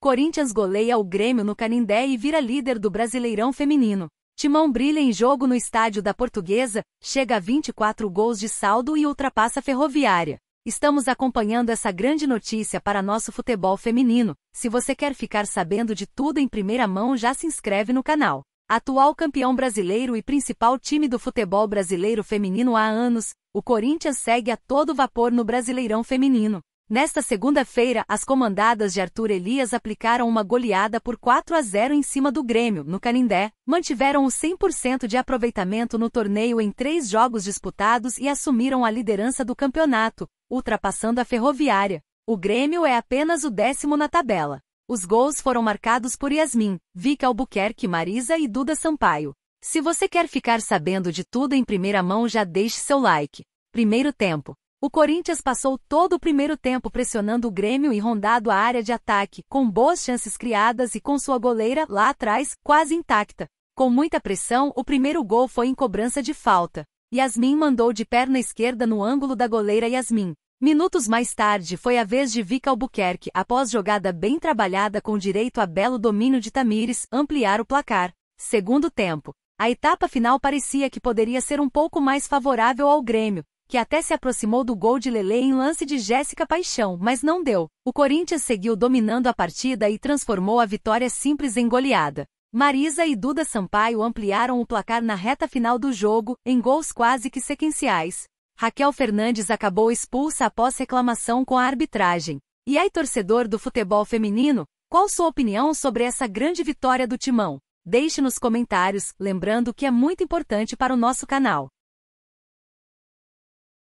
Corinthians goleia o Grêmio no Canindé e vira líder do Brasileirão Feminino. Timão brilha em jogo no estádio da Portuguesa, chega a 24 gols de saldo e ultrapassa a Ferroviária. Estamos acompanhando essa grande notícia para nosso futebol feminino. Se você quer ficar sabendo de tudo em primeira mão, já se inscreve no canal. Atual campeão brasileiro e principal time do futebol brasileiro feminino há anos, o Corinthians segue a todo vapor no Brasileirão Feminino. Nesta segunda-feira, as comandadas de Arthur Elias aplicaram uma goleada por 4 a 0 em cima do Grêmio, no Canindé, mantiveram o 100% de aproveitamento no torneio em três jogos disputados e assumiram a liderança do campeonato, ultrapassando a Ferroviária. O Grêmio é apenas o décimo na tabela. Os gols foram marcados por Yasmin, Vika Albuquerque Marisa e Duda Sampaio. Se você quer ficar sabendo de tudo em primeira mão já deixe seu like. Primeiro tempo. O Corinthians passou todo o primeiro tempo pressionando o Grêmio e rondado a área de ataque, com boas chances criadas e com sua goleira, lá atrás, quase intacta. Com muita pressão, o primeiro gol foi em cobrança de falta. Yasmin mandou de perna esquerda no ângulo da goleira Yasmin. Minutos mais tarde foi a vez de Vika Albuquerque, após jogada bem trabalhada com direito a belo domínio de Tamires, ampliar o placar. Segundo tempo. A etapa final parecia que poderia ser um pouco mais favorável ao Grêmio, que até se aproximou do gol de Lele em lance de Jéssica Paixão, mas não deu. O Corinthians seguiu dominando a partida e transformou a vitória simples em goleada. Marisa e Duda Sampaio ampliaram o placar na reta final do jogo, em gols quase que sequenciais. Raquel Fernandes acabou expulsa após reclamação com a arbitragem. E aí, torcedor do futebol feminino, qual sua opinião sobre essa grande vitória do Timão? Deixe nos comentários, lembrando que é muito importante para o nosso canal.